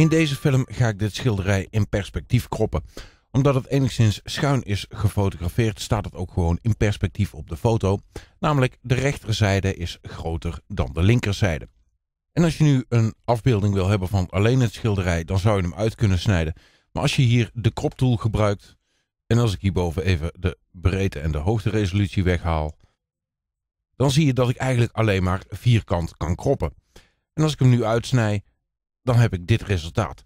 In deze film ga ik dit schilderij in perspectief kroppen. Omdat het enigszins schuin is gefotografeerd, staat het ook gewoon in perspectief op de foto. Namelijk de rechterzijde is groter dan de linkerzijde. En als je nu een afbeelding wil hebben van alleen het schilderij, dan zou je hem uit kunnen snijden. Maar als je hier de kroptool gebruikt, en als ik hierboven even de breedte en de hoogte resolutie weghaal, dan zie je dat ik eigenlijk alleen maar vierkant kan kroppen. En als ik hem nu uitsnij, dan heb ik dit resultaat.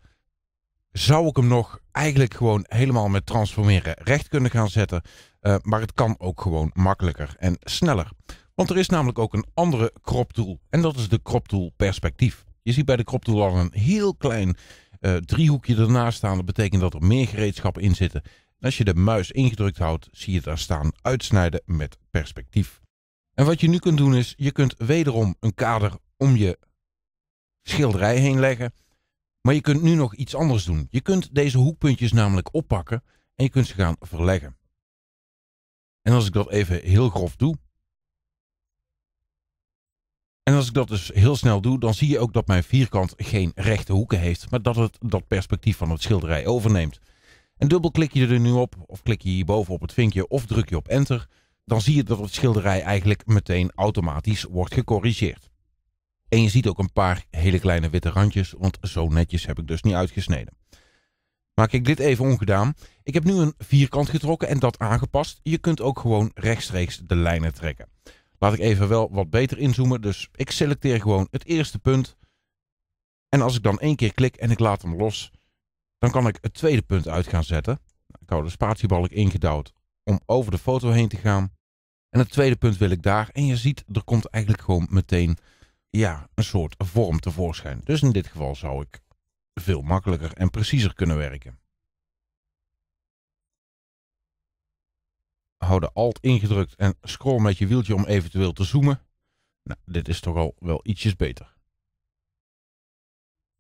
Zou ik hem nog eigenlijk gewoon helemaal met transformeren recht kunnen gaan zetten? Eh, maar het kan ook gewoon makkelijker en sneller. Want er is namelijk ook een andere crop tool. En dat is de crop tool perspectief. Je ziet bij de crop tool al een heel klein eh, driehoekje ernaast staan. Dat betekent dat er meer gereedschappen in zitten. als je de muis ingedrukt houdt, zie je daar staan uitsnijden met perspectief. En wat je nu kunt doen is, je kunt wederom een kader om je schilderij heen leggen. Maar je kunt nu nog iets anders doen. Je kunt deze hoekpuntjes namelijk oppakken en je kunt ze gaan verleggen. En als ik dat even heel grof doe. En als ik dat dus heel snel doe, dan zie je ook dat mijn vierkant geen rechte hoeken heeft, maar dat het dat perspectief van het schilderij overneemt. En dubbelklik je er nu op, of klik je hierboven op het vinkje, of druk je op enter, dan zie je dat het schilderij eigenlijk meteen automatisch wordt gecorrigeerd. En je ziet ook een paar hele kleine witte randjes, want zo netjes heb ik dus niet uitgesneden. Maak ik dit even ongedaan. Ik heb nu een vierkant getrokken en dat aangepast. Je kunt ook gewoon rechtstreeks de lijnen trekken. Laat ik even wel wat beter inzoomen, dus ik selecteer gewoon het eerste punt. En als ik dan één keer klik en ik laat hem los, dan kan ik het tweede punt uit gaan zetten. Nou, ik hou de spatiebalk ingedouwd om over de foto heen te gaan. En het tweede punt wil ik daar. En je ziet, er komt eigenlijk gewoon meteen ja, een soort vorm tevoorschijn. Dus in dit geval zou ik veel makkelijker en preciezer kunnen werken. Hou de Alt ingedrukt en scroll met je wieltje om eventueel te zoomen. Nou, dit is toch al wel ietsjes beter.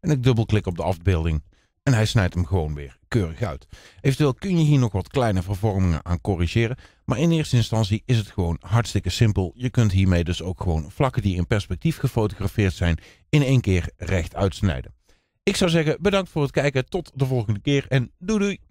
En ik dubbelklik op de afbeelding en hij snijdt hem gewoon weer keurig uit. Eventueel kun je hier nog wat kleine vervormingen aan corrigeren. Maar in eerste instantie is het gewoon hartstikke simpel. Je kunt hiermee dus ook gewoon vlakken die in perspectief gefotografeerd zijn in één keer recht uitsnijden. Ik zou zeggen bedankt voor het kijken. Tot de volgende keer en doei doei!